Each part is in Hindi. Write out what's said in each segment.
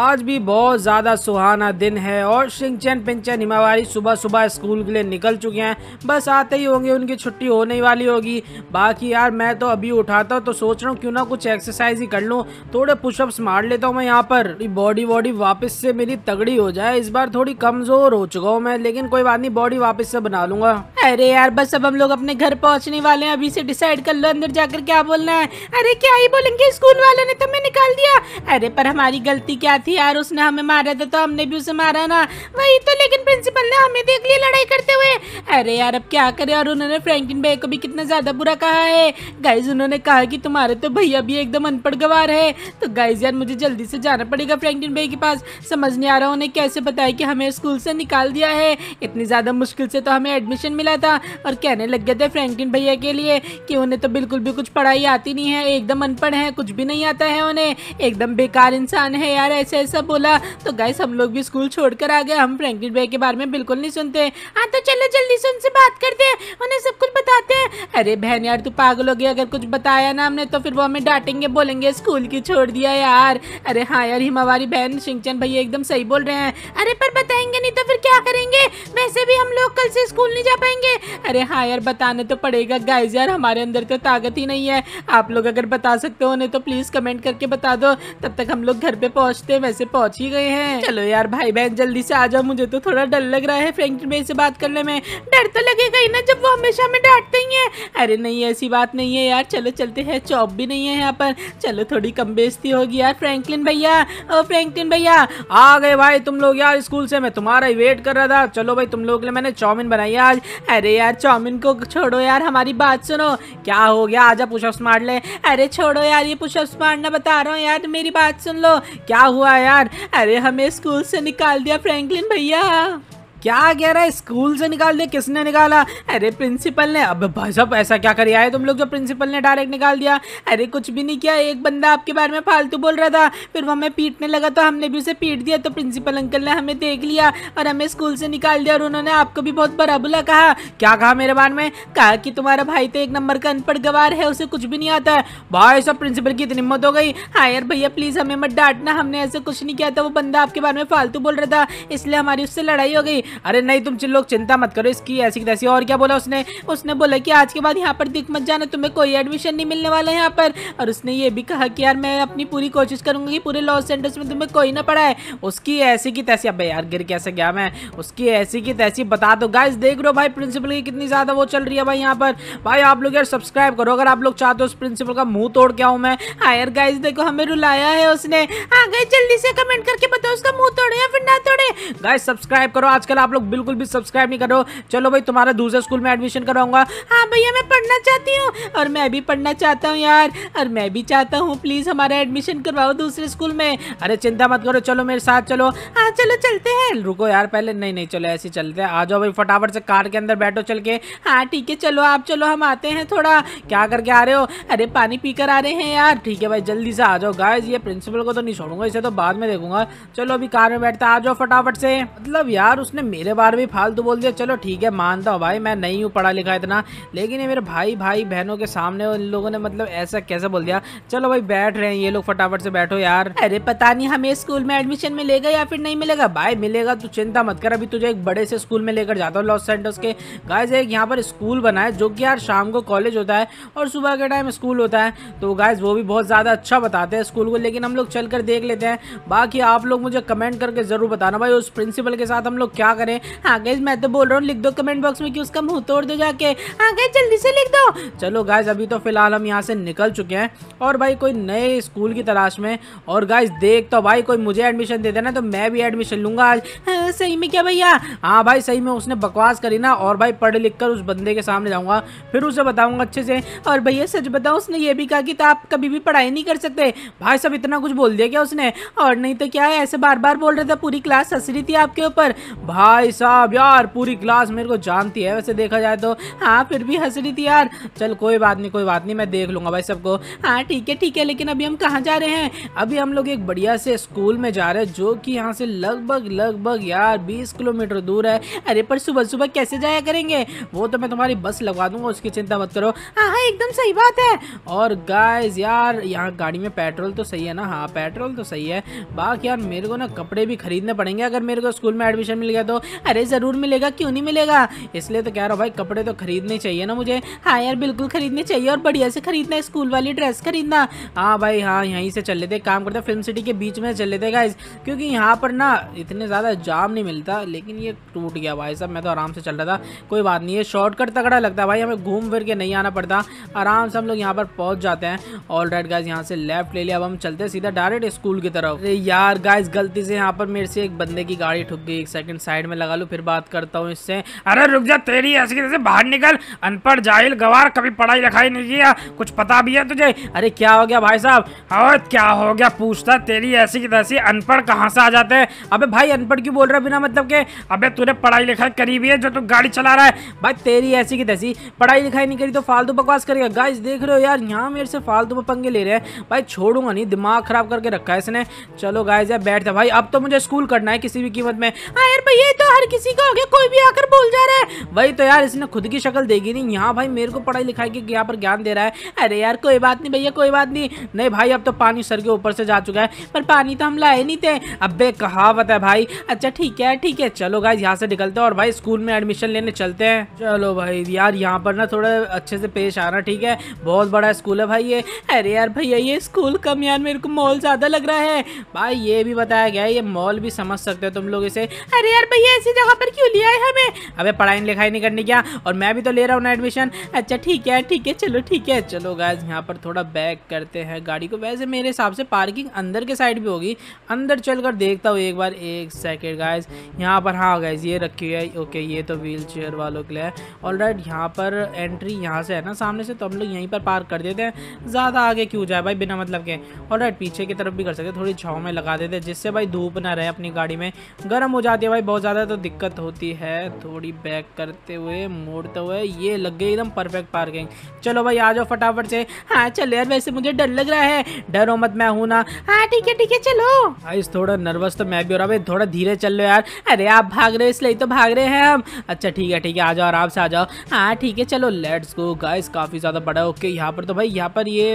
आज भी बहुत ज़्यादा सुहाना दिन है और सिंचन पिंचन हिमावारी सुबह सुबह स्कूल के लिए निकल चुके हैं बस आते ही होंगे उनकी छुट्टी होने वाली होगी बाकी यार मैं तो अभी उठाता हूँ तो सोच रहा हूँ क्यों ना कुछ एक्सरसाइज ही कर लूँ थोड़े पुशअप्स मार लेता हूँ मैं यहाँ पर बॉडी वॉडी वापस से मेरी तगड़ी हो जाए इस बार थोड़ी कमज़ोर हो चुका हूँ मैं लेकिन कोई बात नहीं बॉडी वापस से बना लूँगा अरे यार बस अब हम लोग अपने घर पहुँचने वाले हैं अभी से डिसाइड कर लो अंदर जाकर क्या बोलना है अरे क्या ही बोलेंगे स्कूल वालों ने तो मैं निकाल दिया अरे पर हमारी गलती क्या थी यार उसने हमें मारा था तो हमने भी उसे मारा ना वही तो लेकिन प्रिंसिपल ने हमें देख लिया लड़ाई करते हुए अरे यार अब क्या करे और उन्होंने फ्रेंकिन भाई को भी कितना ज़्यादा बुरा कहा है गाइज उन्होंने कहा कि तुम्हारे तो भैया भी एकदम अनपढ़ गवार है तो गाइज यार मुझे जल्दी से जाना पड़ेगा फ्रेंकिन भाई के पास समझ नहीं आ रहा उन्हें कैसे बताया कि हमें स्कूल से निकाल दिया है इतनी ज़्यादा मुश्किल से तो हमें एडमिशन मिला था और कहने लग गए थे फ्रेंकिन भैया के लिए कि उन्हें तो बिल्कुल भी कुछ पढ़ाई आती नहीं है एकदम अनपढ़ है कुछ भी नहीं आता है उन्हें एकदम बेकार इंसान है यार ऐसे से ऐसा बोला तो गाइस हम लोग भी स्कूल छोड़कर आ गए हम फ्रैंकलिन भाई के बारे में बिल्कुल नहीं सुनते हाँ तो चलो जल्दी से उनसे बात करते हैं उन्हें सब कुछ बताते हैं अरे बहन यार तू पागल हो गई अगर कुछ बताया ना हमने तो फिर वो हमें डांटेंगे बोलेंगे स्कूल की छोड़ दिया यार अरे हाँ यार हिमावारी बहन सिंचन भाई एकदम सही बोल रहे हैं अरे पर बताएंगे नहीं तो फिर क्या करेंगे वैसे भी हम लोग कल से स्कूल नहीं जा पाएंगे अरे हाँ यार बताना तो पड़ेगा गाइज यार हमारे अंदर तो ताकत ही नहीं है आप लोग अगर बता सकते हो उन्हें तो प्लीज़ कमेंट करके बता दो तब तक हम लोग घर पे पहुंचते पे वैसे पहुंच ही गए हैं चलो यार भाई बहन जल्दी से आ जाओ मुझे तो थोड़ा डर लग रहा है फ्रेंकी भाई से बात करने में डर तो लगेगा ही ना जब वो हमेशा हमें डांटते ही है अरे नहीं ऐसी बात नहीं है यार चलो चलते हैं चौप भी नहीं है यहाँ पर चलो थोड़ी कम बेजती होगी यार फ्रेंकलिन भैया और फ्रेंकलिन भैया आ गए भाई तुम लोग यार स्कूल से मैं तुम्हारा ही वेट कर रहा था चलो भाई तुम लोग के लिए मैंने चाउमिन बनाई आज अरे यार चाउमिन को छोड़ो यार हमारी बात सुनो क्या हो गया आजा पुशअप्स मार ले अरे छोड़ो यार ये पुशअप्स मारना बता रहा हूँ यार मेरी बात सुन लो क्या हुआ हुआ यार अरे हमें स्कूल से निकाल दिया फ्रैंकलिन भैया क्या कह रहा है स्कूल से निकाल दिया किसने निकाला अरे प्रिंसिपल ने अब भाई साहब ऐसा क्या कर आए तुम लोग जो प्रिंसिपल ने डायरेक्ट निकाल दिया अरे कुछ भी नहीं किया एक बंदा आपके बारे में फालतू बोल रहा था फिर वो हमें पीटने लगा तो हमने भी उसे पीट दिया तो प्रिंसिपल अंकल ने हमें देख लिया और हमें स्कूल से निकाल दिया और उन्होंने आपको भी बहुत बड़ा बुला कहा क्या कहा मेरे बारे में कहा कि तुम्हारा भाई तो एक नंबर का अनपढ़ गवार है उसे कुछ भी नहीं आता है भाई साहब प्रिंसिपल की इतनी हिम्मत हो गई हाँ यार भैया प्लीज़ हमें मत डांटना हमने ऐसे कुछ नहीं किया था वो बंदा आपके बारे में फालतू बोल रहा था इसलिए हमारी उससे लड़ाई हो गई अरे नहीं तुम लोग चिंता मत करो इसकी ऐसी तैसी और क्या बोला उसने उसने बोला कि आज के बाद यहाँ पर दिख मत जाना तुम्हें कोई एडमिशन नहीं मिलने वाला यहाँ पर और उसने ये भी कहा कि यार मैं अपनी पूरी कोशिश करूंगा कि पूरे लॉस सेंटर्स में तुम्हें कोई ना पढ़ाए उसकी ऐसी की तैसी अब यार गिर कैसे गया मैं उसकी ऐसी की तैसी बता दो गाइस देख रहे हो भाई प्रिंसिपल की कितनी ज़्यादा वो चल रही है भाई यहाँ पर भाई आप लोग यार सब्सक्राइब करो अगर आप लोग चाहते हो उस प्रिंसिपल का मुंह तोड़ के आऊँ मैं हाँ यार गाइस देखो हमें रुलाया है उसने हाँ गए जल्दी से कमेंट करके बताओ उसका मुंह तोड़े या फिर ना तोड़े गाइस सब्सक्राइब करो आजकल आप लोग बिल्कुल भी सब्सक्राइब नहीं करो चलो भाई तुम्हारा दूसरे स्कूल में एडमिशन कराऊंगा हाँ भैया मैं पढ़ना चाहती हूँ और मैं भी पढ़ना चाहता हूँ यार और मैं भी चाहता हूँ प्लीज़ हमारा एडमिशन करवाओ दूसरे स्कूल में अरे चिंता मत करो चलो मेरे साथ चलो हाँ चलो चलते हैं रुको यार पहले नहीं नहीं चलो ऐसे चलते हैं आ जाओ भाई फटाफट से कार के अंदर बैठो चल के हाँ ठीक है चलो आप चलो हम आते हैं थोड़ा क्या करके आ रहे हो अरे पानी पीकर आ रहे हैं यार ठीक है भाई जल्दी से आ जाओ गाइज ये प्रिंसिपल को तो नहीं छोड़ूंगा इसे तो बाद में देखूंगा चलो अभी कार में बैठता आ जाओ फटाफट से मतलब यार उसने मेरे बारे में फालतू बोल दिया चलो ठीक है मानता हूँ भाई मैं नहीं हूँ पढ़ा लिखा इतना लेकिन ये मेरे भाई भाई बहनों के सामने उन लोगों ने मतलब ऐसा कैसे बोल दिया चलो भाई बैठ रहे हैं ये लोग फटाफट से बैठो यार अरे पता नहीं हमें स्कूल में एडमिशन मिलेगा या फिर नहीं मिलेगा भाई मिलेगा तू तो चिंता मत कर अभी तुझे एक बड़े से स्कूल में लेकर जाता हूँ लॉस सेंटर्स के गाइज एक यहाँ पर स्कूल बना है जो कि यार शाम को कॉलेज होता है और सुबह के टाइम स्कूल होता है तो गाइज वो भी बहुत ज़्यादा अच्छा बताते हैं स्कूल को लेकिन हम लोग चल कर देख लेते हैं बाकी आप लोग मुझे कमेंट करके ज़रूर बताना भाई उस प्रिंसिपल के साथ हम लोग क्या क्या करें हाँ गैस मैं तो बोल रहा हूँ लिख दो कमेंट बॉक्स में कि उसका मुंह तोड़ दो जाके हाँ गैस जल्दी से लिख दो चलो गैस अभी तो फिलहाल हम यहाँ से निकल चुके हैं और भाई कोई नए स्कूल की तलाश में और गैस देख तो भाई कोई मुझे एडमिशन दे देना तो मैं भी एडमिशन लूंगा आज हाँ, सही में क्या भैया हाँ भाई सही में उसने बकवास करी ना और भाई पढ़ लिख कर उस बंदे के सामने जाऊँगा फिर उसे बताऊँगा अच्छे से और भैया सच बताओ उसने ये भी कहा कि तो आप कभी भी पढ़ाई नहीं कर सकते भाई सब इतना कुछ बोल दिया क्या उसने और नहीं तो क्या है ऐसे बार बार बोल रहे थे पूरी क्लास हंस रही थी आपके ऊपर भाई भाई साहब यार पूरी क्लास मेरे को जानती है वैसे देखा जाए तो हाँ फिर भी हंस रही थी यार चल कोई बात नहीं कोई बात नहीं मैं देख लूंगा भाई सबको हाँ ठीक है ठीक है लेकिन अभी हम कहाँ जा रहे हैं अभी हम लोग एक बढ़िया से स्कूल में जा रहे हैं जो कि यहाँ से लगभग लगभग यार बीस किलोमीटर दूर है अरे पर सुबह सुबह कैसे जाया करेंगे वो तो मैं तुम्हारी बस लगवा दूंगा उसकी चिंता मत करो हाँ हाँ एकदम सही बात है और गाइज यार यहाँ गाड़ी में पेट्रोल तो सही है ना हाँ पेट्रोल तो सही है बाकी यार मेरे को ना कपड़े भी खरीदने पड़ेंगे अगर मेरे को स्कूल में एडमिशन मिल गया तो दो अरे ज़रूर मिलेगा क्यों नहीं मिलेगा इसलिए तो कह रहा हूँ भाई कपड़े तो खरीदने चाहिए ना मुझे हाँ यार बिल्कुल खरीदने चाहिए और बढ़िया से खरीदना है स्कूल वाली ड्रेस खरीदना हाँ भाई हाँ यहीं से चल लेते काम करते फिल्म सिटी के बीच में चल लेते गाइज क्योंकि यहाँ पर ना इतने ज़्यादा जाम नहीं मिलता लेकिन ये टूट गया भाई साहब मैं तो आराम से चल रहा था कोई बात नहीं है शॉर्टकट तगड़ा लगता है भाई हमें घूम फिर के नहीं आना पड़ता आराम से हम लोग यहाँ पर पहुँच जाते हैं ऑल राइट गाइज यहाँ से लेफ्ट ले लिया अब हम चलते हैं सीधा डायरेक्ट स्कूल की तरफ यार गाइज गलती से यहाँ पर मेरे से एक बंदे की गाड़ी ठुक गई एक सेकंड साइड साइड में लगा लूँ फिर बात करता हूँ इससे अरे रुक जा तेरी ऐसी से बाहर निकल अनपढ़ जाहिल गवार कभी पढ़ाई लिखाई नहीं किया कुछ पता भी है तुझे अरे क्या हो गया भाई साहब और क्या हो गया पूछता तेरी ऐसी की तैसी अनपढ़ कहाँ से आ जाते हैं अबे भाई अनपढ़ क्यों बोल रहा है बिना मतलब के अबे तूने पढ़ाई लिखाई करी भी है जो तू गाड़ी चला रहा है भाई तेरी ऐसी की तैसी पढ़ाई लिखाई नहीं करी तो फालतू बकवास करेगा गाइस देख रहे हो यार यहाँ मेरे से फालतू में पंगे ले रहे हैं भाई छोड़ूंगा नहीं दिमाग खराब करके रखा है इसने चलो गाइस यार बैठ जा भाई अब तो मुझे स्कूल करना है किसी भी कीमत में हाँ यार भाई ये ये तो हर किसी का हो गया कोई भी आकर बोल जा रहा है वही तो यार इसने खुद की शक्ल देगी नहीं यहाँ भाई मेरे को पढ़ाई लिखाई की यहाँ पर ज्ञान दे रहा है अरे यार कोई बात नहीं भैया कोई बात नहीं नहीं भाई अब तो पानी सर के ऊपर से जा चुका है पर पानी तो हम लाए नहीं थे अब बे कहावत है भाई अच्छा ठीक है ठीक है चलो भाई यहाँ से निकलते हैं और भाई स्कूल में एडमिशन लेने चलते हैं चलो भाई यार यहाँ पर ना थोड़ा अच्छे से पेश आना ठीक है बहुत बड़ा स्कूल है भाई ये अरे यार भैया ये स्कूल कम यार मेरे को मॉल ज़्यादा लग रहा है भाई ये भी बताया गया ये मॉल भी समझ सकते हो तुम लोग इसे अरे यार भैया ये ऐसी जगह पर क्यों लिया है हमें अबे पढ़ाई लिखाई नहीं करनी क्या और मैं भी तो ले रहा हूँ ना एडमिशन अच्छा ठीक है ठीक है चलो ठीक है चलो गैस यहाँ पर थोड़ा बैक करते हैं गाड़ी को वैसे मेरे हिसाब से पार्किंग अंदर के साइड भी होगी अंदर चल देखता हूँ एक बार एक सेकेंड गाइज यहाँ पर हाँ गाइज ये रखी है ओके ये तो व्हील चेयर वालों के लिए ऑल राइट यहाँ पर एंट्री यहाँ से है ना सामने से तो हम लोग यहीं पर पार्क कर देते हैं ज़्यादा आगे क्यों जाए भाई बिना मतलब के ऑल राइट पीछे की तरफ भी कर सकते थोड़ी छाव में लगा देते जिससे भाई धूप ना रहे अपनी गाड़ी में गर्म हो जाती है भाई बहुत ज़्यादा तो दिक्कत होती है थोड़ी बैक करते हुए मोड़ते हुए ये लग गई एकदम परफेक्ट पार्किंग चलो भाई आ जाओ फटाफट से हाँ चलो यार वैसे मुझे डर लग रहा है डरो मत मैं हूँ ना हाँ ठीक है ठीक है चलो भाई थोड़ा नर्वस तो मैं भी हो रहा भाई थोड़ा धीरे चल लो यार अरे आप भाग रहे इसलिए तो भाग रहे हैं हम अच्छा ठीक है ठीक है आ जाओ आराम से आ जाओ हाँ ठीक है चलो लेट्स गो गाइस काफ़ी ज़्यादा बड़ा ओके यहाँ पर तो भाई यहाँ पर ये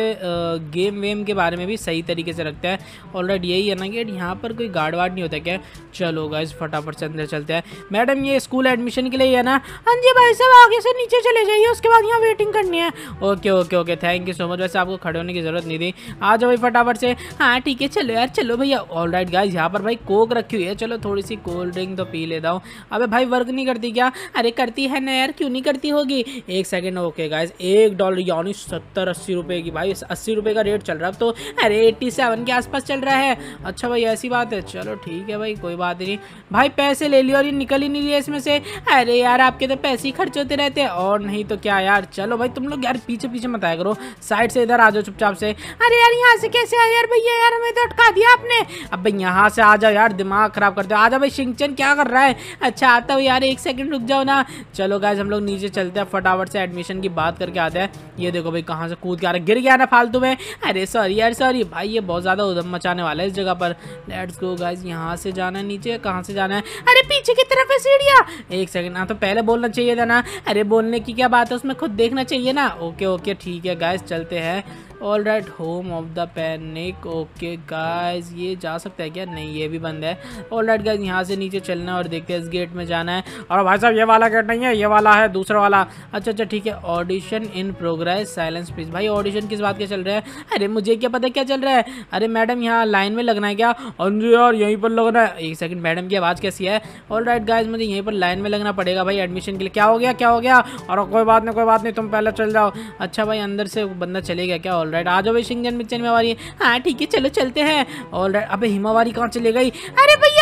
गेम वेम के बारे में भी सही तरीके से रखते हैं ऑलरेडी यही है ना कि यहाँ पर कोई गार्ड वार्ड नहीं होता क्या चलो गाइस फटाफट से अंदर चलते हैं मैडम ये स्कूल एडमिशन के लिए है ना हाँ जी भाई साहब आगे से नीचे चले जाइए उसके बाद यहाँ वेटिंग करनी है okay okay okay thank you so much वैसे आपको खड़े होने की जरूरत नहीं थी आ जाओ भाई फटाफट से हाँ ठीक है चलो यार चलो भैया ऑल राइट गाइज यहाँ पर भाई कोक रखी हुई है चलो थोड़ी सी कोल्ड ड्रिंक तो पी लेता हूँ अबे भाई वर्क नहीं करती क्या अरे करती है ना यार क्यों नहीं करती होगी एक सेकेंड ओके गाइज एक डॉलर यानी सत्तर अस्सी रुपये की भाई अस्सी रुपये का रेट चल रहा है तो अरे एट्टी सेवन के आसपास चल रहा है अच्छा भाई ऐसी बात है चलो ठीक है भाई कोई बात नहीं भाई पैसे ले ले लिया और ये निकल ही नहीं रही है इसमें से अरे यार आपके तो पैसे ही खर्च होते रहते हैं और नहीं तो क्या यार चलो भाई तुम लोग यार पीछे पीछे मत आया करो साइड से इधर आ जाओ चुपचाप से अरे यार यहाँ से कैसे आया यार भैया यार हमें तो अटका दिया आपने अब भाई यहाँ से आ जाओ यार दिमाग खराब करते हो आ जाओ भाई शिंगचन क्या कर रहा है अच्छा आता हो यार एक सेकेंड रुक जाओ ना चलो गाइज हम लोग नीचे चलते हैं फटाफट से एडमिशन की बात करके आते हैं ये देखो भाई कहाँ से कूद के आ रहा गिर गया ना फालतू में अरे सॉरी यार सॉरी भाई ये बहुत ज़्यादा उधम मचाने वाला है इस जगह पर लेट्स गो गाइज यहाँ से जाना है नीचे कहाँ से जाना है अरे अरे पीछे की तरफ है सीढ़िया एक सेकंड हाँ तो पहले बोलना चाहिए था ना अरे बोलने की क्या बात है उसमें खुद देखना चाहिए ना ओके ओके ठीक है गाइस चलते हैं all right home of the panic okay guys ये जा सकता है क्या नहीं ये भी बंद है ऑल राइट गाइज यहाँ से नीचे चलना है और देखते हैं इस गेट में जाना है और भाई साहब ये वाला गेट नहीं है ये वाला है दूसरा वाला अच्छा अच्छा ठीक है audition in progress silence please भाई ऑडिशन किस बात के चल रहे हैं अरे मुझे क्या पता क्या चल रहा है अरे मैडम यहाँ लाइन में लगना है क्या और हाँ यार यहीं पर लगना है एक सेकंड मैडम की आवाज़ कैसी है ऑल राइट गाइज मुझे यहीं पर लाइन में लगना पड़ेगा भाई एडमिशन के लिए क्या हो गया क्या हो गया और कोई बात नहीं कोई बात नहीं तुम पहले चल जाओ अच्छा भाई अंदर से बंदा चले गया क्या ऑल ऑल राइट आ जाओ भाई शिंगजन मिक्चन है हाँ ठीक है चलो चलते हैं ऑल राइट अबे हिमावारी कहाँ चले गई अरे भाई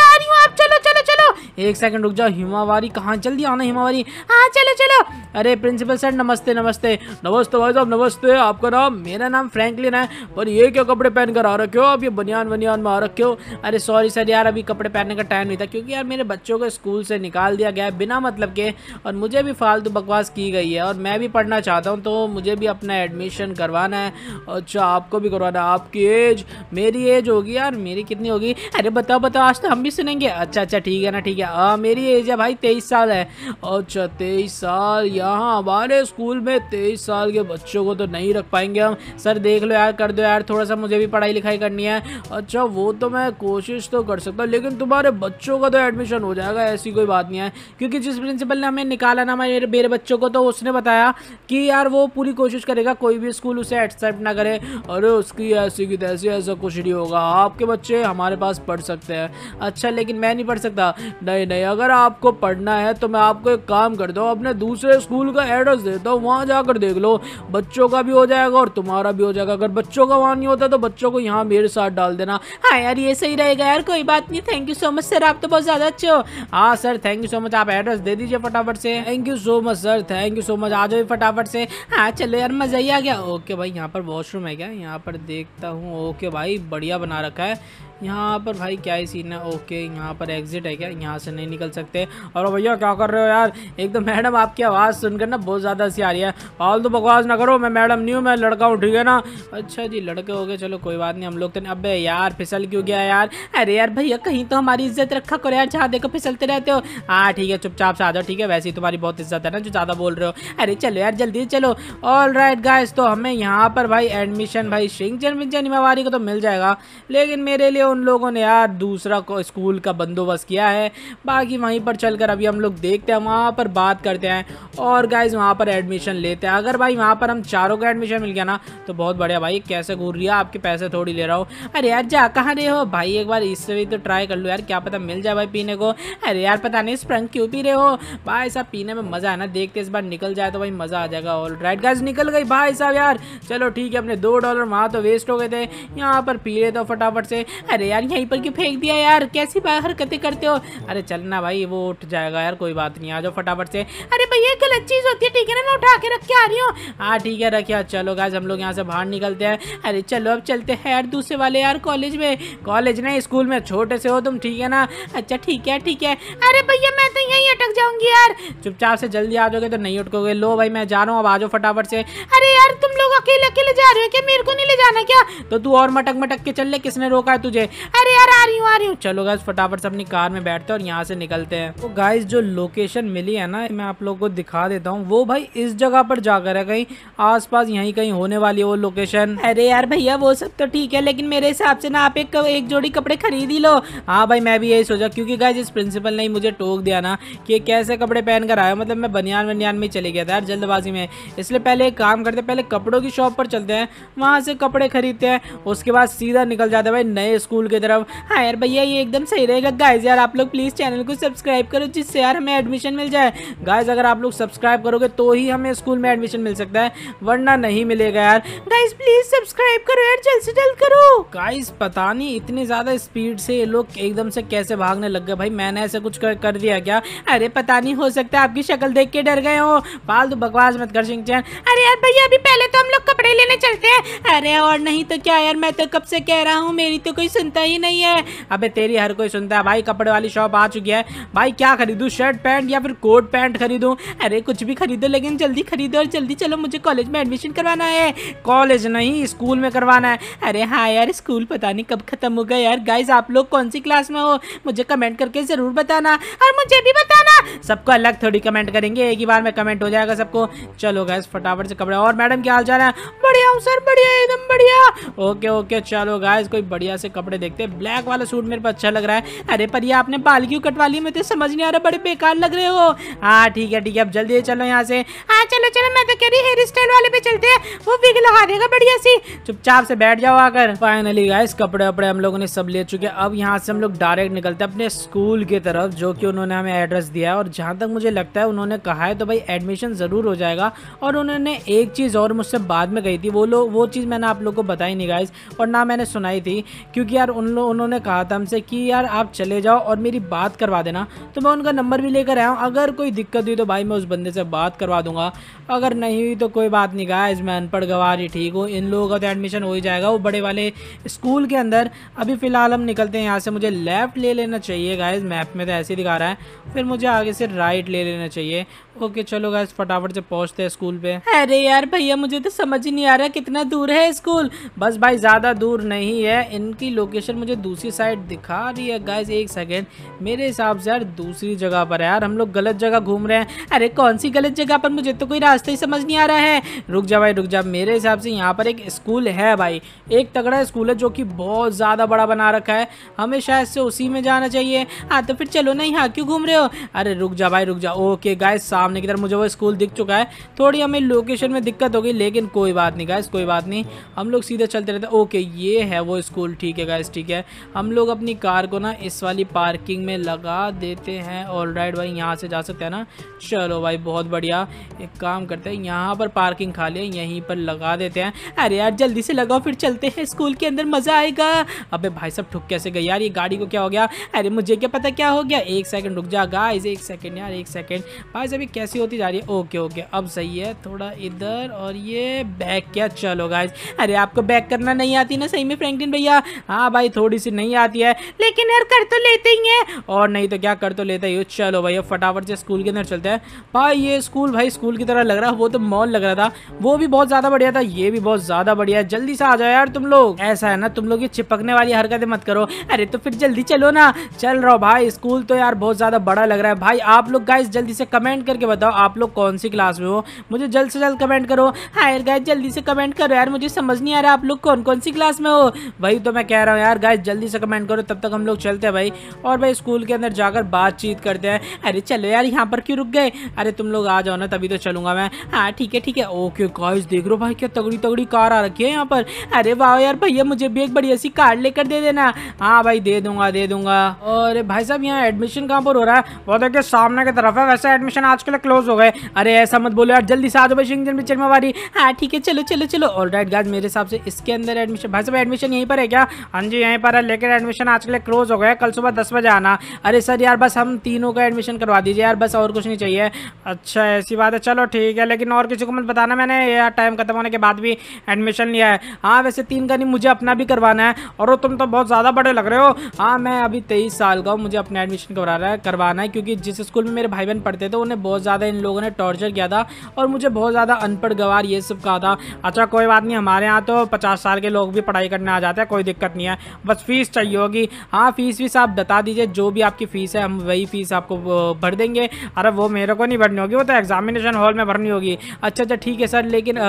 एक सेकंड रुक जाओ हिमावारी कहाँ जल्दी आना हिमावारी हाँ चलो चलो अरे प्रिंसिपल सर नमस्ते नमस्ते नमस्ते भाई साहब नमस्ते आपका नाम मेरा नाम फ्रैंकलिन है पर ये क्या कपड़े पहन कर आ रखे हो आप ये बनियान बनियान में आ रखे हो अरे सॉरी सर यार अभी कपड़े पहनने का टाइम नहीं था क्योंकि यार मेरे बच्चों को स्कूल से निकाल दिया गया है बिना मतलब के और मुझे भी फालतू बकवास की गई है और मैं भी पढ़ना चाहता हूँ तो मुझे भी अपना एडमिशन करवाना है अच्छा आपको भी करवाना है आपकी एज मेरी एज होगी यार मेरी कितनी होगी अरे बताओ बताओ आज तो हम भी सुनेंगे अच्छा अच्छा ठीक है ना ठीक है क्या आ, मेरी एज है भाई तेईस साल है अच्छा तेईस साल यहाँ हमारे स्कूल में तेईस साल के बच्चों को तो नहीं रख पाएंगे हम सर देख लो यार कर दो यार थोड़ा सा मुझे भी पढ़ाई लिखाई करनी है अच्छा वो तो मैं कोशिश तो कर सकता हूँ लेकिन तुम्हारे बच्चों का तो एडमिशन हो जाएगा ऐसी कोई बात नहीं है क्योंकि जिस प्रिंसिपल ने हमें निकाला ना मेरे मेरे बच्चों को तो उसने बताया कि यार वो पूरी कोशिश करेगा कोई भी स्कूल उसे एक्सेप्ट ना करे अरे उसकी ऐसी की तैसी ऐसा कुछ नहीं होगा आपके बच्चे हमारे पास पढ़ सकते हैं अच्छा लेकिन मैं नहीं पढ़ सकता नहीं नहीं अगर आपको पढ़ना है तो मैं आपको एक काम करता हूँ अपने दूसरे स्कूल का एड्रेस देता हूँ वहाँ जाकर देख लो बच्चों का भी हो जाएगा और तुम्हारा भी हो जाएगा अगर बच्चों का वहाँ नहीं होता तो बच्चों को यहाँ मेरे साथ डाल देना हाँ यार ये सही रहेगा यार कोई बात नहीं thank you so much sir आप तो बहुत ज़्यादा अच्छे हो हाँ sir thank you so much आप एड्रेस दे दीजिए फटाफट से thank you so much sir thank you so much आ जाओ फटाफट से हाँ चलो यार मज़ा ही आ गया ओके भाई यहाँ पर वॉशरूम है क्या यहाँ पर देखता हूँ ओके भाई बढ़िया बना रखा है यहाँ पर भाई क्या ही सीन है ओके यहाँ पर एग्जिट है क्या यहाँ से नहीं निकल सकते और भैया क्या कर रहे हो यार एकदम तो मैडम आपकी आवाज़ सुनकर ना बहुत ज़्यादा सी आ रही है फालतू तो बकवास ना करो मैं मैडम नहीं हूँ मैं लड़का हूँ ठीक है ना अच्छा जी लड़के हो गए चलो कोई बात नहीं हम लोग तो अब यार फिसल क्यों गया यार अरे यार भैया कहीं तो हमारी इज्जत रखा करो यार जहाँ देखो फिसलते रहते हो हाँ ठीक है चुपचाप से आ जाओ ठीक है वैसे ही तुम्हारी बहुत इज्जत है ना जो ज़्यादा बोल रहे हो अरे चलो यार जल्दी चलो ऑल राइट गाइस तो हमें यहाँ पर भाई एडमिशन भाई सिंह जन्म विंजन को तो मिल जाएगा लेकिन मेरे लिए उन लोगों ने यार दूसरा स्कूल का बंदोबस्त किया है बाकी वहीं पर चलकर अभी हम लोग देखते हैं वहाँ पर बात करते हैं और गाइज वहाँ पर एडमिशन लेते हैं अगर भाई वहाँ पर हम चारों का एडमिशन मिल गया ना तो बहुत बढ़िया भाई कैसे घूर रही है आपके पैसे थोड़ी ले रहा हूँ अरे यार जा कहाँ रहे हो भाई एक बार इससे भी तो ट्राई कर लो यार क्या पता मिल जाए भाई पीने को अरे यार पता नहीं स्प्रंग क्यों पी रहे हो भाई साहब पीने में मज़ा है ना देखते इस बार निकल जाए तो भाई मज़ा आ जाएगा ऑल राइट गाइज निकल गई भाई साहब यार चलो ठीक है अपने दो डॉलर वहाँ तो वेस्ट हो गए थे यहाँ पर पी रहे तो फटाफट से अरे यार यहीं पर क्यों फेंक दिया यार कैसी हरकतें करते हो अरे चलना भाई वो उठ जाएगा यार कोई बात नहीं आ जाओ फटाफट से अरे भाई ये गलत चीज़ होती है ठीक है ना मैं उठा के रख के आ रही हूँ हाँ ठीक है रखिए हाँ, चलो गाज हम लोग यहाँ से बाहर निकलते हैं अरे चलो अब चलते हैं यार दूसरे वाले यार कॉलेज में कॉलेज नहीं स्कूल में छोटे से हो तुम ठीक है ना अच्छा ठीक है ठीक है अरे भैया मैं तो यहीं अटक जाऊंगी यार चुपचाप से जल्दी आ जाओगे तो नहीं उठकोगे लो भाई मैं जा रहा हूँ अब आ जाओ फटाफट से अरे यार तुम लोग अकेले अकेले जा रहे हो क्या मेरे को नहीं ले जाना क्या तो तू और मटक मटक के चल ले किसने रोका है तुझे अरे यार आ रही हूँ आ रही हूँ चलो गाइस फटाफट से अपनी कार में बैठते हैं और यहाँ से निकलते हैं तो गाइस जो लोकेशन मिली है ना मैं आप लोगों को दिखा देता हूँ वो भाई इस जगह पर जाकर है कहीं आसपास यहीं कहीं होने वाली है वो लोकेशन अरे यार भैया वो सब तो ठीक है लेकिन मेरे हिसाब से ना आप एक, एक जोड़ी कपड़े खरीद ही लो हाँ भाई मैं भी यही सोचा क्यूँकी गाइज इस प्रिंसिपल ने मुझे टोक दिया ना की कैसे कपड़े पहन कर आया मतलब मैं बनियान वनियान में चले गया था यार जल्दबाजी में इसलिए पहले एक काम करते पहले कपड़ों की शॉप पर चलते हैं वहां से कपड़े खरीदते हैं उसके बाद सीधा निकल जाते हैं भाई नए स्कूल स्कूल की तरफ हाँ यार भैया ये एकदम सही रहेगा गाइज यार आप लोग प्लीज़ चैनल को सब्सक्राइब करो जिससे यार हमें एडमिशन मिल जाए गाइज अगर आप लोग सब्सक्राइब करोगे तो ही हमें स्कूल में एडमिशन मिल सकता है वरना नहीं मिलेगा यार गाइज प्लीज़ सब्सक्राइब करो यार जल्द से जल्द करो गाइज पता नहीं इतनी ज़्यादा स्पीड से ये लोग एकदम से कैसे भागने लग गए भाई मैंने ऐसे कुछ कर, कर दिया क्या अरे पता नहीं हो सकता आपकी शक्ल देख के डर गए हो फालतू बकवास मत कर सिंह अरे यार भैया अभी पहले तो हम लोग कपड़े लेने चलते हैं अरे और नहीं तो क्या यार मैं तो कब से कह रहा हूँ मेरी तो कोई सुनता ही नहीं है अबे तेरी हर कोई सुनता है भाई कपड़े वाली शॉप आ चुकी है भाई क्या खरीदूँ शर्ट पैंट या फिर कोट पैंट खरीदूँ अरे कुछ भी खरीदो लेकिन जल्दी खरीदो और जल्दी चलो मुझे कॉलेज में एडमिशन करवाना है कॉलेज नहीं स्कूल में करवाना है अरे हाँ यार स्कूल पता नहीं कब खत्म हो गया यार गाइज आप लोग कौन सी क्लास में हो मुझे कमेंट करके ज़रूर बताना और मुझे भी बताना सबको अलग थोड़ी कमेंट करेंगे एक ही बार में कमेंट हो जाएगा सबको चलो गैस फटाफट से कपड़े और मैडम क्या हाल चाल है बढ़िया सर बढ़िया एकदम बढ़िया ओके ओके चलो गैस कोई बढ़िया से कपड़े कपड़े देखते हैं ब्लैक वाला सूट मेरे पे अच्छा लग रहा है अरे पर ये आपने बाल क्यों कटवा ली तो समझ नहीं आ रहा बड़े बेकार लग रहे हो हाँ ठीक है ठीक है अब जल्दी चलो यहाँ से हाँ चलो चलो मैं तो कह रही हेयर स्टाइल वाले पे चलते हैं वो विग लगा देगा बढ़िया सी चुपचाप से बैठ जाओ आकर फाइनली गाइस कपड़े वपड़े हम लोगों ने सब ले चुके अब यहाँ से हम लोग डायरेक्ट निकलते हैं अपने स्कूल की तरफ जो कि उन्होंने हमें एड्रेस दिया है और जहाँ तक मुझे लगता है उन्होंने कहा है तो भाई एडमिशन ज़रूर हो जाएगा और उन्होंने एक चीज़ और मुझसे बाद में कही थी वो लोग वो चीज़ मैंने आप लोग को बताई नहीं गाइस और ना मैंने सुनाई थी क्योंकि यार उन उन्होंने कहा था हमसे कि यार आप चले जाओ और मेरी बात करवा देना तो मैं उनका नंबर भी लेकर आया हूँ अगर कोई दिक्कत हुई तो भाई मैं उस बंदे से बात करवा दूंगा अगर नहीं हुई तो कोई बात नहीं गाइस मैं अनपढ़ गवार ही ठीक हूँ इन लोगों का तो एडमिशन हो ही जाएगा वो बड़े वाले स्कूल के अंदर अभी फ़िलहाल हम निकलते हैं यहाँ से मुझे लेफ़्ट ले लेना चाहिए गाइज मैप में तो ऐसे ही दिखा रहा है फिर मुझे आगे से राइट ले लेना चाहिए ओके चलो गाइज फटाफट से पहुँचते हैं स्कूल पे अरे यार भैया मुझे तो समझ ही नहीं आ रहा कितना दूर है स्कूल बस भाई ज़्यादा दूर नहीं है इनकी लोकेशन लोकेशन मुझे दूसरी साइड दिखा रही है गाइज एक सेकेंड मेरे हिसाब से यार दूसरी जगह पर है यार हम लोग गलत जगह घूम रहे हैं अरे कौन सी गलत जगह पर मुझे तो कोई रास्ता ही समझ नहीं आ रहा है रुक जा भाई रुक जा मेरे हिसाब से यहाँ पर एक स्कूल है भाई एक तगड़ा स्कूल है जो कि बहुत ज़्यादा बड़ा बना रखा है हमें शायद से उसी में जाना चाहिए हाँ तो फिर चलो ना यहाँ क्यों घूम रहे हो अरे रुक जा भाई रुक जा ओके गाय सामने की तरफ मुझे वो स्कूल दिख चुका है थोड़ी हमें लोकेशन में दिक्कत हो गई लेकिन कोई बात नहीं गाइस कोई बात नहीं हम लोग सीधे चलते रहते ओके ये है वो स्कूल ठीक है गाइस गाइस ठीक है हम लोग अपनी कार को ना इस वाली पार्किंग में लगा देते हैं ऑल राइट भाई यहाँ से जा सकते हैं ना चलो भाई बहुत बढ़िया एक काम करते हैं यहाँ पर पार्किंग खा लिया यहीं पर लगा देते हैं अरे यार जल्दी से लगाओ फिर चलते हैं स्कूल के अंदर मज़ा आएगा अबे भाई सब ठुक कैसे गए यार ये गाड़ी को क्या हो गया अरे मुझे क्या पता क्या हो गया एक सेकंड रुक जा गाइस एक सेकंड यार एक सेकंड भाई साहब कैसी होती जा रही है ओके ओके अब सही है थोड़ा इधर और ये बैक क्या चलो गाइस अरे आपको बैक करना नहीं आती ना सही में फ्रैंकलिन भैया हाँ हाँ भाई थोड़ी सी नहीं आती है लेकिन यार कर तो लेते ही हैं और नहीं तो क्या कर तो लेते ही चलो भाई अब फटाफट से स्कूल के अंदर चलते हैं भाई ये स्कूल भाई स्कूल की तरह लग रहा है वो तो मॉल लग रहा था वो भी बहुत ज़्यादा बढ़िया था ये भी बहुत ज़्यादा बढ़िया है जल्दी से आ जाओ यार तुम लोग ऐसा है ना तुम लोग ये चिपकने वाली हरकतें मत करो अरे तो फिर जल्दी चलो ना चल रहा भाई स्कूल तो यार बहुत ज़्यादा बड़ा लग रहा है भाई आप लोग गाइस जल्दी से कमेंट करके बताओ आप लोग कौन सी क्लास में हो मुझे जल्द से जल्द कमेंट करो हाँ यार गाइस जल्दी से कमेंट करो यार मुझे समझ नहीं आ रहा आप लोग कौन कौन सी क्लास में हो वही तो मैं कह रहा हूँ हूँ यार गाइस जल्दी से कमेंट करो तब तक हम लोग चलते हैं भाई और भाई स्कूल के अंदर जाकर बातचीत करते हैं अरे चलो यार यहाँ पर क्यों रुक गए अरे तुम लोग आ जाओ ना तभी तो चलूंगा मैं हाँ ठीक है ठीक है ओके गाइस देख रो भाई क्या तगड़ी तगड़ी कार आ रखी है यहाँ पर अरे वाह यार भैया मुझे भी एक बढ़िया सी कार लेकर दे देना हाँ भाई दे दूंगा दे दूंगा और भाई साहब यहाँ एडमिशन कहाँ पर हो रहा है वो देखिए सामने की तरफ है वैसे एडमिशन आज के लिए क्लोज हो गए अरे ऐसा मत बोलो यार जल्दी से आ जाओ भाई शिंगजन पिक्चर में हमारी हाँ ठीक है चलो चलो चलो ऑल राइट गाइज मेरे हिसाब से इसके अंदर एडमिशन भाई साहब एडमिशन यहीं पर है क्या हाँ जी यहीं पर है लेकिन एडमिशन आज के लिए क्लोज हो गया कल सुबह दस बजे आना अरे सर यार बस हम तीनों का एडमिशन करवा दीजिए यार बस और कुछ नहीं चाहिए अच्छा ऐसी बात है चलो ठीक है लेकिन और किसी को मत बताना मैंने यार टाइम खत्म होने के बाद भी एडमिशन लिया है हाँ वैसे तीन का नहीं मुझे अपना भी करवाना है और तुम तो बहुत ज़्यादा बड़े लग रहे हो हाँ मैं अभी तेईस साल का हूँ मुझे अपना एडमिशन करवा रहा है करवाना है क्योंकि जिस स्कूल में मेरे भाई बहन पढ़ते थे उन्हें बहुत ज़्यादा इन लोगों ने टॉर्चर किया था और मुझे बहुत ज़्यादा अनपढ़ गवार ये सब कहा था अच्छा कोई बात नहीं हमारे यहाँ तो पचास साल के लोग भी पढ़ाई करने आ जाते हैं कोई दिक्कत नहीं है है बस फीस चाहिए होगी हाँ फीस वीस आप बता दीजिए जो भी आपकी फ़ीस है हम वही फ़ीस आपको भर देंगे अरे वो मेरे को नहीं भरनी होगी वो तो एग्जामिनेशन हॉल में भरनी होगी अच्छा अच्छा ठीक है सर लेकिन आ,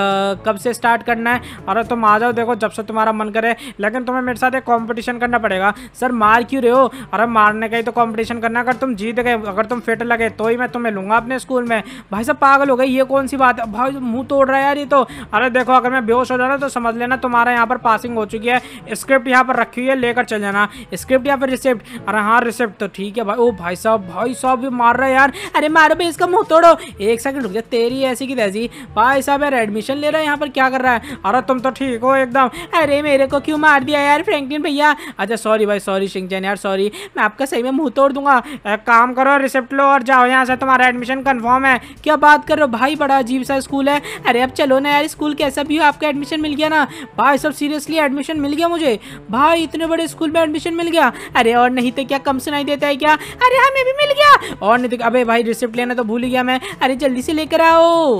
कब से स्टार्ट करना है अरे तुम आ जाओ देखो जब से तुम्हारा मन करे लेकिन तुम्हें मेरे साथ एक कॉम्पिटिशन करना पड़ेगा सर मार क्यों रहे हो अरे मारने का ही तो कॉम्पिटिशन करना अगर तुम जीत गए अगर तुम फिट लगे तो ही मैं तुम्हें लूँगा अपने स्कूल में भाई साहब पागल हो गई ये कौन सी बात है भाई मुँह तोड़ रहा है यार ये तो अरे देखो अगर मैं बेहोश हो जाना तो समझ लेना तुम्हारा यहाँ पर पासिंग हो चुकी है स्क्रिप्ट यहाँ पर रखी हुई है लेकर चल जाना स्क्रिप्ट या फिर रिसिप्ट अरे हाँ रिसिप्ट तो ठीक है भाई ओ भाई साहब भाई साहब भी मार रहा है यार अरे मारो भाई इसका मुंह तोड़ो एक सेकंड रुक जा तेरी ऐसी की तैसी भाई साहब यार एडमिशन ले रहा है यहाँ पर क्या कर रहा है अरे तुम तो ठीक हो एकदम अरे मेरे को क्यों मार दिया यार फ्रैंकलिन भैया अच्छा सॉरी भाई सॉरी शिंगचैन यार सॉरी मैं आपका सही में मुँह तोड़ दूंगा काम करो रिसिप्ट लो और जाओ यहाँ से तुम्हारा एडमिशन कन्फर्म है क्या बात कर रहे हो भाई बड़ा अजीब सा स्कूल है अरे अब चलो ना यार स्कूल कैसा भी हो आपका एडमिशन मिल गया ना भाई सब सीरियसली एडमिशन मिल गया मुझे भाई भाई इतने बड़े स्कूल में एडमिशन मिल गया अरे और नहीं तो क्या कम सुनाई देता है क्या अरे हमें भी मिल गया और नहीं तो अबे भाई रिसिप्ट लेना तो भूल गया मैं अरे जल्दी से लेकर आओ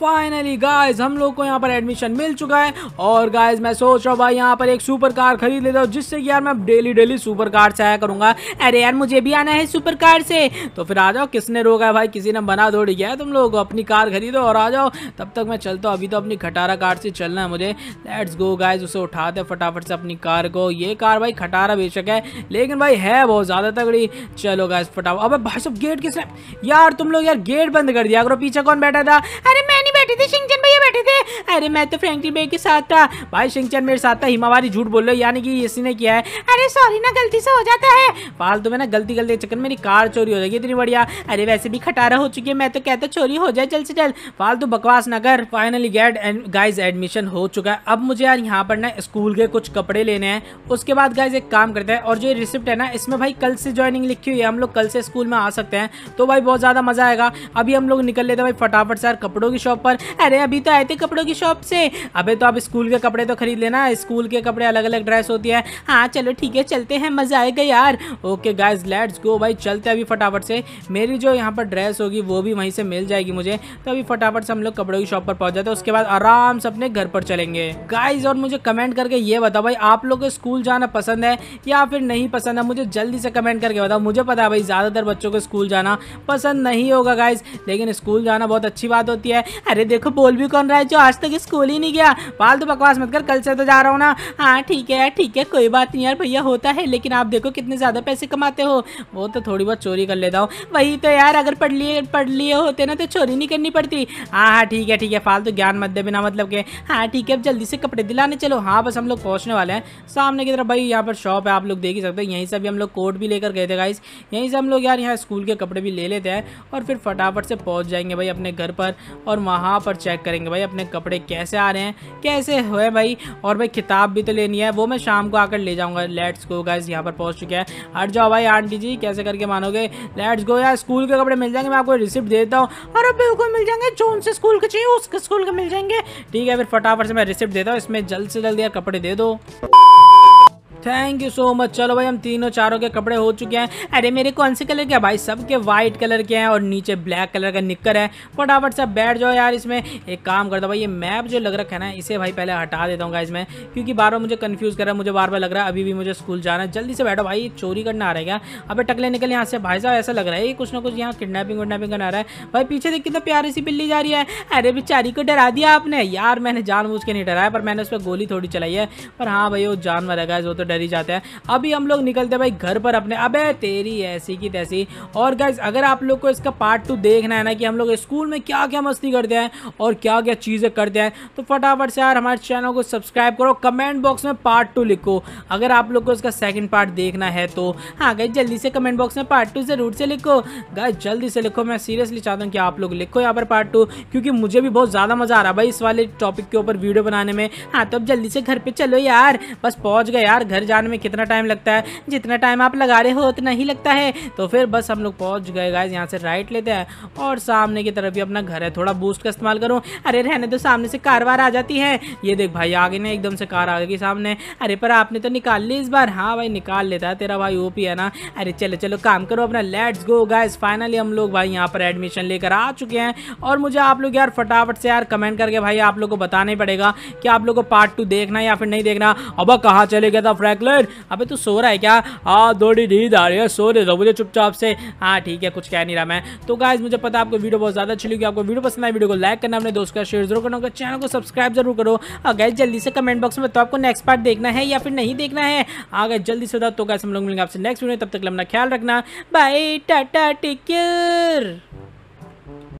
फाइनली गाइज हम लोग को यहाँ पर एडमिशन मिल चुका है और गाइज मैं सोच रहा हूँ भाई यहाँ पर एक सुपर कार खरीद लेता हूँ जिससे यार मैं डेली डेली सुपर कार से आया करूंगा अरे यार मुझे भी आना है सुपर कार से तो फिर आ जाओ किसने रोका है भाई किसी ने बना दौड़ गया है तुम लोग अपनी कार खरीदो और आ जाओ तब तक मैं चलता हूँ अभी तो अपनी खटारा कार से चलना है मुझे लेट्स गो गाइज उसे उठाते फटाफट से अपनी कार को ये कार भाई खटारा बेशक है लेकिन भाई है बहुत ज़्यादा तगड़ी चलो गाइज फटाफट अब भाई सब गेट किसने यार तुम लोग यार गेट बंद कर दिया करो पीछे कौन बैठा था अरे मैंने नहीं बैठी थी बैठे थे अरे मैं तो फ्रेंकली बे के साथ था भाई शिंगचन मेरे साथ था हिमावारी झूठ बोल रहे यानी कि इसी ने किया है अरे सॉरी ना गलती से हो जाता है फालतू में ना गलती गलती चक्कर मेरी कार चोरी हो जाएगी इतनी बढ़िया अरे वैसे भी खटारा हो चुकी है मैं तो कहता चोरी हो जाए जल्द से जल्द फालतू बकवास नगर कर फाइनली गैड गाइज एडमिशन हो चुका है अब मुझे यार यहाँ पर ना स्कूल के कुछ कपड़े लेने हैं उसके बाद गाइज एक काम करते हैं और जो रिसिप्ट है ना इसमें भाई कल से ज्वाइनिंग लिखी हुई है हम लोग कल से स्कूल में आ सकते हैं तो भाई बहुत ज़्यादा मजा आएगा अभी हम लोग निकल लेते हैं भाई फटाफट से यार कपड़ों की शॉप पर अरे अभी तो आए थे कपड़ों की शॉप से अबे तो आप स्कूल के कपड़े तो खरीद लेना स्कूल के कपड़े अलग अलग ड्रेस होती है हाँ चलो ठीक है चलते हैं मज़ा आएगा यार ओके गाइज लेट्स गो भाई चलते अभी फटाफट से मेरी जो यहाँ पर ड्रेस होगी वो भी वहीं से मिल जाएगी मुझे तो अभी फटाफट से हम लोग कपड़ों की शॉप पर पहुंच जाते हैं उसके बाद आराम से अपने घर पर चलेंगे गाइज और मुझे कमेंट करके ये बताओ भाई आप लोग को स्कूल जाना पसंद है या फिर नहीं पसंद है मुझे जल्दी से कमेंट करके बताओ मुझे पता है भाई ज़्यादातर बच्चों को स्कूल जाना पसंद नहीं होगा गाइज लेकिन स्कूल जाना बहुत अच्छी बात होती है अरे देखो बोल भी कौन रहा है जो आज तक स्कूल ही नहीं गया फालतू तो बकवास मत कर कल से तो जा रहा हूँ ना हाँ ठीक है यार ठीक है कोई बात नहीं यार भैया होता है लेकिन आप देखो कितने ज़्यादा पैसे कमाते हो वो तो थोड़ी बहुत चोरी कर लेता हूँ वही तो यार अगर पढ़ लिए पढ़ लिए होते ना तो चोरी नहीं करनी पड़ती हाँ हाँ ठीक है ठीक है फालतू ज्ञान मत दे बिना मतलब के हाँ ठीक है अब जल्दी से कपड़े दिलाने चलो हाँ बस हम लोग पहुँचने वाले हैं सामने की तरफ भाई यहाँ पर शॉप है आप लोग देख ही सकते हैं यहीं से भी हम लोग कोट भी लेकर गए थे गाइस यहीं से हम लोग यार यहाँ स्कूल के कपड़े भी ले लेते हैं और फिर फटाफट से पहुँच जाएंगे भाई अपने घर पर और वहाँ पर चेक करेंगे भाई अपने कपड़े कैसे आ रहे हैं कैसे हुए भाई और भाई किताब भी तो लेनी है वो मैं शाम को आकर ले जाऊंगा लेट्स गो गाइस यहाँ पर पहुँच चुके हैं हट जाओ भाई आंटी जी कैसे करके मानोगे लेट्स गो यार स्कूल के कपड़े मिल जाएंगे मैं आपको रिसिप्ट दे देता हूँ अरे बिल्कुल मिल जाएंगे जो उनसे स्कूल के चाहिए उसके स्कूल के मिल जाएंगे ठीक है फिर फटाफट से मैं रिसिप्ट देता हूँ इसमें जल्द से जल्द यार कपड़े दे दो थैंक यू सो मच चलो भाई हम तीनों चारों के कपड़े हो चुके हैं अरे मेरे कौन से कलर के भाई सबके वाइट कलर के हैं और नीचे ब्लैक कलर का निक्कर है फटाफट से बैठ जाओ यार इसमें एक काम करता भाई ये मैप जो लग रखा है ना इसे भाई पहले हटा देता हूँ इसमें क्योंकि बार बार मुझे कन्फ्यूज़ कर रहा है मुझे बार बार लग रहा है अभी भी मुझे स्कूल जाना है जल्दी से बैठो भाई चोरी करना आ रहा है क्या अबे टकले निकल यहाँ से भाई साहब ऐसा लग रहा है कुछ ना कुछ यहाँ किडनेपिंग विडनैपिंग करना आ रहा है भाई पीछे देख कितना प्यारी सी बिल्ली जा रही है अरे बेचारी को डरा दिया आपने यार मैंने जानबूझ के नहीं डराया पर मैंने उस पर गोली थोड़ी चलाई है पर हाँ भाई वो जानवर है वो तो डर डर ही जाते हैं अभी हम लोग निकलते हैं भाई घर पर अपने अब तेरी ऐसी की तैसी और गाइज अगर आप लोग को इसका पार्ट टू देखना है ना कि हम लोग स्कूल में क्या क्या मस्ती करते हैं और क्या क्या चीज़ें करते हैं तो फटाफट से यार हमारे चैनल को सब्सक्राइब करो कमेंट बॉक्स में पार्ट टू लिखो अगर आप लोग को इसका सेकेंड पार्ट देखना है तो हाँ गाइज जल्दी से कमेंट बॉक्स में पार्ट टू ज़रूर से लिखो गाइज जल्दी से लिखो मैं सीरियसली चाहता हूँ कि आप लोग लिखो यहाँ पर पार्ट टू क्योंकि मुझे भी बहुत ज़्यादा मज़ा आ रहा है भाई इस वाले टॉपिक के ऊपर वीडियो बनाने में हाँ तो अब जल्दी से घर पर चलो यार बस पहुँच गए यार घर घर जाने में कितना टाइम लगता है जितना टाइम आप लगा रहे हो उतना ही लगता है तो फिर बस हम लोग पहुँच गए गाइज यहाँ से राइट लेते हैं और सामने की तरफ भी अपना घर है थोड़ा बूस्ट का इस्तेमाल करूँ अरे रहने तो सामने से कार वार आ जाती है ये देख भाई आगे ना एकदम से कार आ गई सामने अरे पर आपने तो निकाल ली इस बार हाँ भाई निकाल लेता है तेरा भाई ओपी है ना अरे चलो चलो काम करो अपना लेट्स गो गाइज फाइनली हम लोग भाई यहाँ पर एडमिशन लेकर आ चुके हैं और मुझे आप लोग यार फटाफट से यार कमेंट करके भाई आप लोग को बताना ही पड़ेगा कि आप लोग को पार्ट टू देखना या फिर नहीं देखना अब कहाँ चले गया था तो फ्रैंकलिन अबे तू सो रहा है क्या हाँ थोड़ी नींद आ रही है सो रहे मुझे चुपचाप से हाँ ठीक है कुछ कह नहीं रहा मैं तो गाइज मुझे पता आपको वीडियो बहुत ज़्यादा अच्छी लगी आपको वीडियो पसंद आए वीडियो को लाइक करना अपने दोस्त का शेयर जरूर करना होगा चैनल को सब्सक्राइब जरूर करो अगर हाँ, जल्दी से कमेंट बॉक्स में तो आपको नेक्स्ट पार्ट देखना है या फिर नहीं देखना है आगे हाँ, जल्दी से बताओ तो गैस हम लोग मिलेंगे आपसे नेक्स्ट वीडियो तब तक अपना ख्याल रखना बाय टाटा टिक केयर